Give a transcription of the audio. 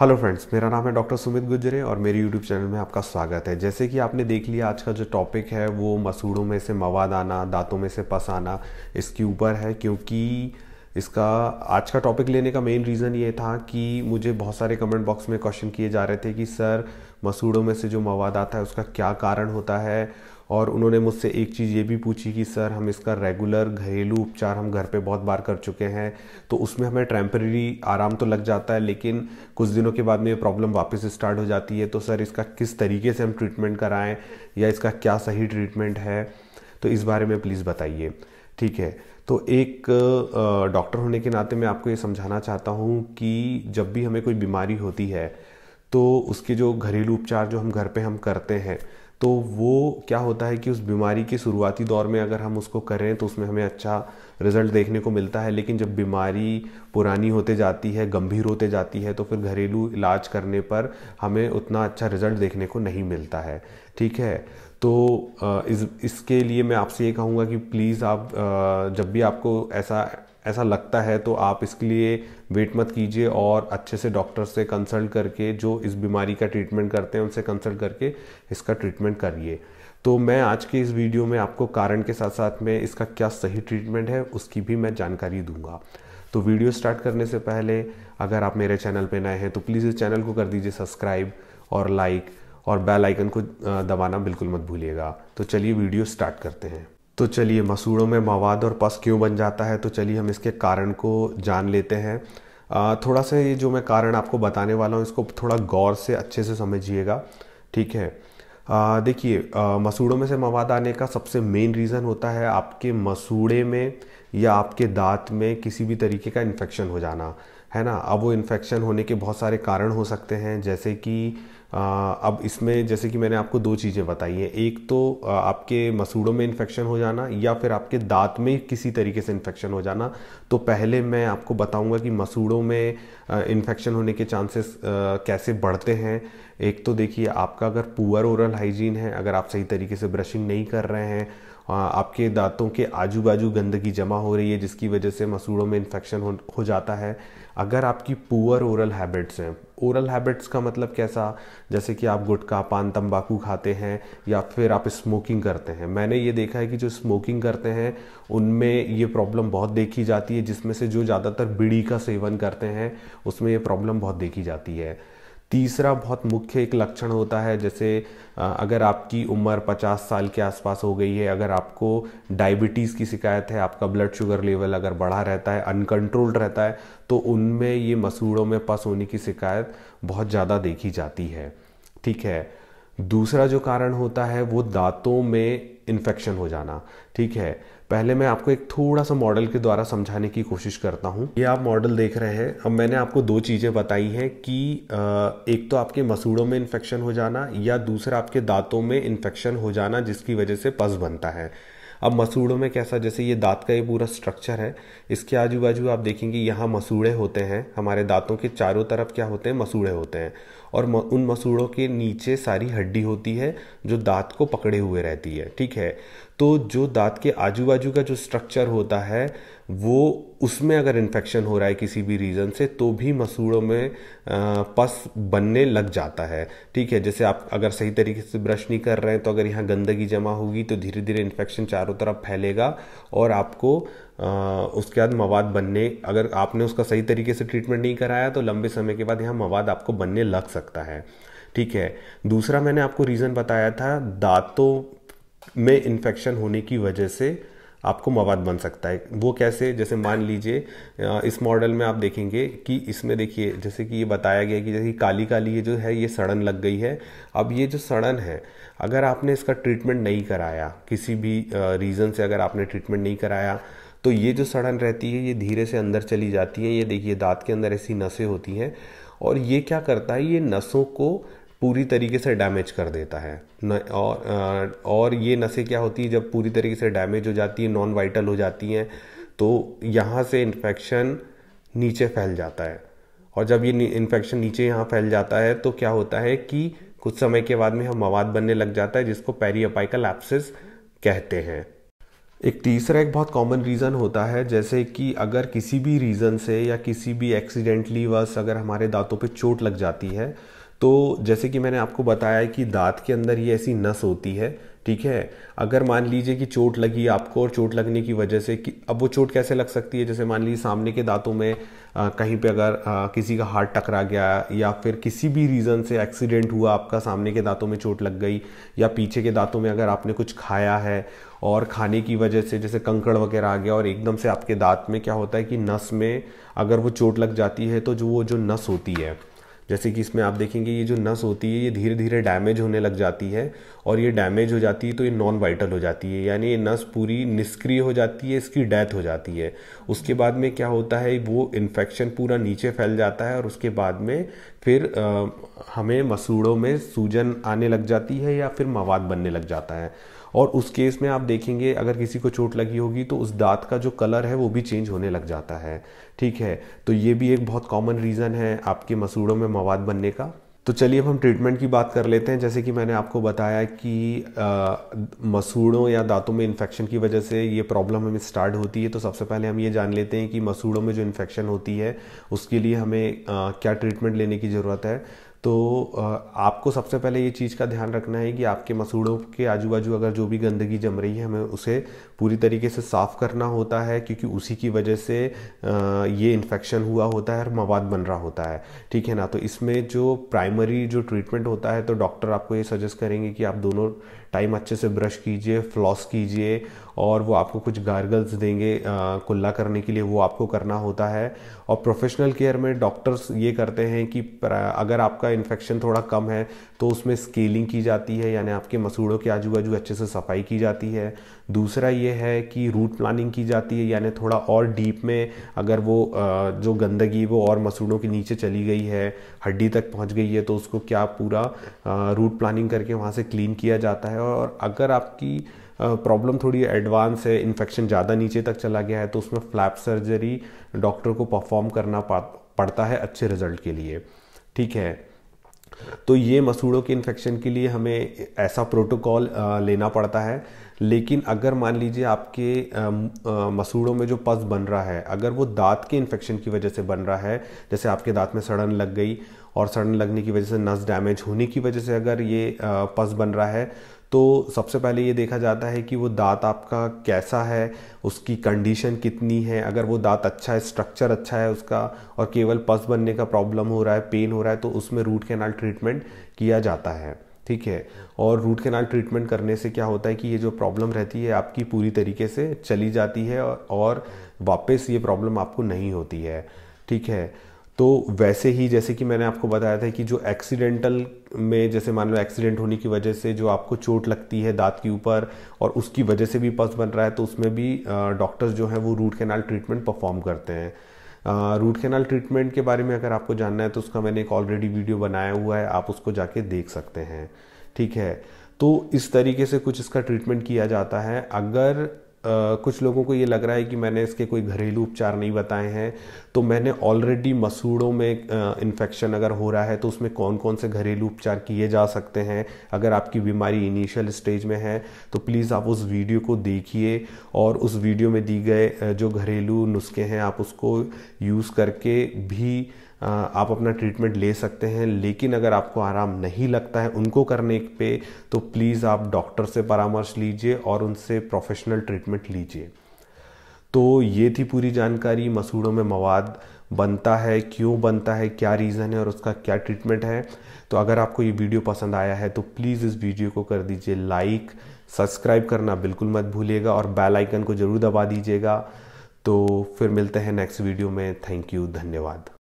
hello friends मेरा नाम है डॉक्टर सुमित गुजरे और मेरे यूट्यूब चैनल में आपका स्वागत है जैसे कि आपने देख लिया आज का जो टॉपिक है वो मसूड़ों में से मवाद आना दांतों में से पस आना इसके ऊपर है क्योंकि इसका आज का टॉपिक लेने का मेन रीज़न ये था कि मुझे बहुत सारे कमेंट बॉक्स में क्वेश्चन किए जा रहे थे कि सर मसूड़ों में से जो मवाद आता है उसका क्या कारण होता है और उन्होंने मुझसे एक चीज़ ये भी पूछी कि सर हम इसका रेगुलर घरेलू उपचार हम घर पे बहुत बार कर चुके हैं तो उसमें हमें टेम्परेरी आराम तो लग जाता है लेकिन कुछ दिनों के बाद में ये प्रॉब्लम वापस स्टार्ट हो जाती है तो सर इसका किस तरीके से हम ट्रीटमेंट कराएं या इसका क्या सही ट्रीटमेंट है तो इस बारे में प्लीज़ बताइए ठीक है तो एक डॉक्टर होने के नाते मैं आपको ये समझाना चाहता हूँ कि जब भी हमें कोई बीमारी होती है तो उसके जो घरेलू उपचार जो हम घर पे हम करते हैं तो वो क्या होता है कि उस बीमारी के शुरुआती दौर में अगर हम उसको करें तो उसमें हमें अच्छा रिजल्ट देखने को मिलता है लेकिन जब बीमारी पुरानी होते जाती है गंभीर होते जाती है तो फिर घरेलू इलाज करने पर हमें उतना अच्छा रिजल्ट देखने को नहीं मिलता है ठीक है तो इस इसके लिए मैं आपसे ये कहूँगा कि प्लीज़ आप जब भी आपको ऐसा ऐसा लगता है तो आप इसके लिए वेट मत कीजिए और अच्छे से डॉक्टर से कंसल्ट करके जो इस बीमारी का ट्रीटमेंट करते हैं उनसे कंसल्ट करके इसका ट्रीटमेंट करिए तो मैं आज के इस वीडियो में आपको कारण के साथ साथ में इसका क्या सही ट्रीटमेंट है उसकी भी मैं जानकारी दूंगा तो वीडियो स्टार्ट करने से पहले अगर आप मेरे चैनल पर नए हैं तो प्लीज़ इस चैनल को कर दीजिए सब्सक्राइब और लाइक और बेल आइकन को दबाना बिल्कुल मत भूलिएगा तो चलिए वीडियो स्टार्ट करते हैं तो चलिए मसूड़ों में मवाद और पस क्यों बन जाता है तो चलिए हम इसके कारण को जान लेते हैं थोड़ा सा ये जो मैं कारण आपको बताने वाला हूँ इसको थोड़ा गौर से अच्छे से समझिएगा ठीक है देखिए मसूड़ों में से मवाद आने का सबसे मेन रीज़न होता है आपके मसूड़े में या आपके दांत में किसी भी तरीके का इन्फेक्शन हो जाना है ना अब वो इन्फेक्शन होने के बहुत सारे कारण हो सकते हैं जैसे कि अब इसमें जैसे कि मैंने आपको दो चीज़ें बताई हैं एक तो आपके मसूड़ों में इन्फेक्शन हो जाना या फिर आपके दांत में किसी तरीके से इन्फेक्शन हो जाना तो पहले मैं आपको बताऊंगा कि मसूड़ों में इन्फेक्शन होने के चांसेस कैसे बढ़ते हैं एक तो देखिए आपका अगर पुअर ओरल हाइजीन है अगर आप सही तरीके से ब्रशिंग नहीं कर रहे हैं हाँ, आपके दांतों के आजू बाजू गंदगी जमा हो रही है जिसकी वजह से मसूड़ों में इन्फेक्शन हो, हो जाता है अगर आपकी पुअर ओरल हैबिट्स हैं ओरल हैबिट्स का मतलब कैसा जैसे कि आप गुटखा पान तंबाकू खाते हैं या फिर आप स्मोकिंग करते हैं मैंने ये देखा है कि जो स्मोकिंग करते हैं उनमें ये प्रॉब्लम बहुत देखी जाती है जिसमें से जो ज़्यादातर बीड़ी का सेवन करते हैं उसमें ये प्रॉब्लम बहुत देखी जाती है तीसरा बहुत मुख्य एक लक्षण होता है जैसे अगर आपकी उम्र 50 साल के आसपास हो गई है अगर आपको डायबिटीज़ की शिकायत है आपका ब्लड शुगर लेवल अगर बढ़ा रहता है अनकंट्रोल्ड रहता है तो उनमें ये मसूड़ों में पस होने की शिकायत बहुत ज़्यादा देखी जाती है ठीक है दूसरा जो कारण होता है वो दांतों में इन्फेक्शन हो जाना ठीक है पहले मैं आपको एक थोड़ा सा मॉडल के द्वारा समझाने की कोशिश करता हूँ ये आप मॉडल देख रहे हैं अब मैंने आपको दो चीज़ें बताई हैं कि एक तो आपके मसूड़ों में इन्फेक्शन हो जाना या दूसरा आपके दांतों में इन्फेक्शन हो जाना जिसकी वजह से पस बनता है अब मसूड़ों में कैसा जैसे ये दांत का ये पूरा स्ट्रक्चर है इसके आजू बाजू आप देखेंगे यहाँ मसूड़े होते हैं हमारे दांतों के चारों तरफ क्या होते हैं मसूड़े होते हैं और म, उन मसूड़ों के नीचे सारी हड्डी होती है जो दांत को पकड़े हुए रहती है ठीक है तो जो दांत के आजू बाजू का जो स्ट्रक्चर होता है वो उसमें अगर इन्फेक्शन हो रहा है किसी भी रीज़न से तो भी मसूड़ों में पस बनने लग जाता है ठीक है जैसे आप अगर सही तरीके से ब्रश नहीं कर रहे हैं तो अगर यहाँ गंदगी जमा होगी तो धीरे धीरे इन्फेक्शन चारों तरफ फैलेगा और आपको आ, उसके बाद मवाद बनने अगर आपने उसका सही तरीके से ट्रीटमेंट नहीं कराया तो लंबे समय के बाद यहाँ मवाद आपको बनने लग सकता है ठीक है दूसरा मैंने आपको रीज़न बताया था दांतों में इन्फेक्शन होने की वजह से आपको मवाद बन सकता है वो कैसे जैसे मान लीजिए इस मॉडल में आप देखेंगे कि इसमें देखिए जैसे कि ये बताया गया कि जैसे काली काली ये जो है ये सड़न लग गई है अब ये जो सड़न है अगर आपने इसका ट्रीटमेंट नहीं कराया किसी भी रीज़न से अगर आपने ट्रीटमेंट नहीं कराया तो ये जो सड़न रहती है ये धीरे से अंदर चली जाती है ये देखिए दांत के अंदर ऐसी नसें होती हैं और ये क्या करता है ये नसों को पूरी तरीके से डैमेज कर देता है न और और ये नसें क्या होती है जब पूरी तरीके से डैमेज हो जाती है नॉन वाइटल हो जाती हैं तो यहाँ से इन्फेक्शन नीचे फैल जाता है और जब ये इन्फेक्शन नीचे यहाँ फैल जाता है तो क्या होता है कि कुछ समय के बाद में हम मवाद बनने लग जाता है जिसको पेरीअपाइकल एप्सिस कहते हैं एक तीसरा एक बहुत कॉमन रीज़न होता है जैसे कि अगर किसी भी रीज़न से या किसी भी एक्सीडेंटली वस अगर हमारे दांतों पे चोट लग जाती है तो जैसे कि मैंने आपको बताया कि दांत के अंदर ये ऐसी नस होती है ठीक है अगर मान लीजिए कि चोट लगी आपको और चोट लगने की वजह से कि अब वो चोट कैसे लग सकती है जैसे मान लीजिए सामने के दांतों में आ, कहीं पे अगर आ, किसी का हार्ट टकरा गया या फिर किसी भी रीज़न से एक्सीडेंट हुआ आपका सामने के दांतों में चोट लग गई या पीछे के दांतों में अगर आपने कुछ खाया है और खाने की वजह से जैसे कंकड़ वगैरह आ गया और एकदम से आपके दांत में क्या होता है कि नस में अगर वो चोट लग जाती है तो जो वो जो नस होती है जैसे कि इसमें आप देखेंगे ये जो नस होती है ये धीरे धीरे डैमेज होने लग जाती है और ये डैमेज हो जाती है तो ये नॉन वाइटल हो जाती है यानी ये नस पूरी निष्क्रिय हो जाती है इसकी डेथ हो जाती है उसके बाद में क्या होता है वो इन्फेक्शन पूरा नीचे फैल जाता है और उसके बाद में फिर आ, हमें मसूड़ों में सूजन आने लग जाती है या फिर मवाद बनने लग जाता है और उस केस में आप देखेंगे अगर किसी को चोट लगी होगी तो उस दांत का जो कलर है वो भी चेंज होने लग जाता है ठीक है तो ये भी एक बहुत कॉमन रीज़न है आपके मसूड़ों में मवाद बनने का तो चलिए अब हम ट्रीटमेंट की बात कर लेते हैं जैसे कि मैंने आपको बताया कि मसूड़ों या दांतों में इन्फेक्शन की वजह से ये प्रॉब्लम हमें स्टार्ट होती है तो सबसे पहले हम ये जान लेते हैं कि मसूड़ों में जो इन्फेक्शन होती है उसके लिए हमें आ, क्या ट्रीटमेंट लेने की ज़रूरत है तो आपको सबसे पहले ये चीज़ का ध्यान रखना है कि आपके मसूड़ों के आजू बाजू अगर जो भी गंदगी जम रही है हमें उसे पूरी तरीके से साफ़ करना होता है क्योंकि उसी की वजह से ये इन्फेक्शन हुआ होता है और मवाद बन रहा होता है ठीक है ना तो इसमें जो प्राइमरी जो ट्रीटमेंट होता है तो डॉक्टर आपको ये सजेस्ट करेंगे कि आप दोनों टाइम अच्छे से ब्रश कीजिए फ्लॉस कीजिए और वो आपको कुछ गार्गल्स देंगे कुल्ला करने के लिए वो आपको करना होता है और प्रोफेशनल केयर में डॉक्टर्स ये करते हैं कि अगर आपका इन्फेक्शन थोड़ा कम है तो उसमें स्केलिंग की जाती है यानी आपके मसूड़ों के आजू बाजू अच्छे से सफाई की जाती है दूसरा ये है कि रूट प्लानिंग की जाती है यानी थोड़ा और डीप में अगर वो जो गंदगी वो और मसूड़ों के नीचे चली गई है हड्डी तक पहुंच गई है तो उसको क्या पूरा रूट प्लानिंग करके वहाँ से क्लीन किया जाता है और अगर आपकी प्रॉब्लम थोड़ी एडवांस है इन्फेक्शन ज़्यादा नीचे तक चला गया है तो उसमें फ्लैप सर्जरी डॉक्टर को परफॉर्म करना पड़ता है अच्छे रिजल्ट के लिए ठीक है तो ये मसूड़ों के इन्फेक्शन के लिए हमें ऐसा प्रोटोकॉल लेना पड़ता है लेकिन अगर मान लीजिए आपके मसूड़ों में जो पस बन रहा है अगर वो दांत के इन्फेक्शन की वजह से बन रहा है जैसे आपके दांत में सड़न लग गई और सड़न लगने की वजह से नस डैमेज होने की वजह से अगर ये पस बन रहा है तो सबसे पहले ये देखा जाता है कि वो दांत आपका कैसा है उसकी कंडीशन कितनी है अगर वो दांत अच्छा है स्ट्रक्चर अच्छा है उसका और केवल पस बनने का प्रॉब्लम हो रहा है पेन हो रहा है तो उसमें रूट कैनाल ट्रीटमेंट किया जाता है ठीक है और रूट कैनाल ट्रीटमेंट करने से क्या होता है कि ये जो प्रॉब्लम रहती है आपकी पूरी तरीके से चली जाती है और वापस ये प्रॉब्लम आपको नहीं होती है ठीक है तो वैसे ही जैसे कि मैंने आपको बताया था कि जो एक्सीडेंटल में जैसे मान लो एक्सीडेंट होने की वजह से जो आपको चोट लगती है दांत के ऊपर और उसकी वजह से भी पस बन रहा है तो उसमें भी डॉक्टर्स जो हैं वो रूट कैनाल ट्रीटमेंट परफॉर्म करते हैं रूट कैनाल ट्रीटमेंट के बारे में अगर आपको जानना है तो उसका मैंने एक ऑलरेडी वीडियो बनाया हुआ है आप उसको जाके देख सकते हैं ठीक है तो इस तरीके से कुछ इसका ट्रीटमेंट किया जाता है अगर कुछ लोगों को ये लग रहा है कि मैंने इसके कोई घरेलू उपचार नहीं बताए हैं तो मैंने ऑलरेडी मसूड़ों में इन्फेक्शन अगर हो रहा है तो उसमें कौन कौन से घरेलू उपचार किए जा सकते हैं अगर आपकी बीमारी इनिशियल स्टेज में है तो प्लीज़ आप उस वीडियो को देखिए और उस वीडियो में दी गए जो घरेलू नुस्खे हैं आप उसको यूज़ करके भी आप अपना ट्रीटमेंट ले सकते हैं लेकिन अगर आपको आराम नहीं लगता है उनको करने पे तो प्लीज़ आप डॉक्टर से परामर्श लीजिए और उनसे प्रोफेशनल ट्रीटमेंट लीजिए तो ये थी पूरी जानकारी मसूड़ों में मवाद बनता है क्यों बनता है क्या रीज़न है और उसका क्या ट्रीटमेंट है तो अगर आपको ये वीडियो पसंद आया है तो प्लीज़ इस वीडियो को कर दीजिए लाइक सब्सक्राइब करना बिल्कुल मत भूलिएगा और बेल आइकन को ज़रूर दबा दीजिएगा तो फिर मिलते हैं नेक्स्ट वीडियो में थैंक यू धन्यवाद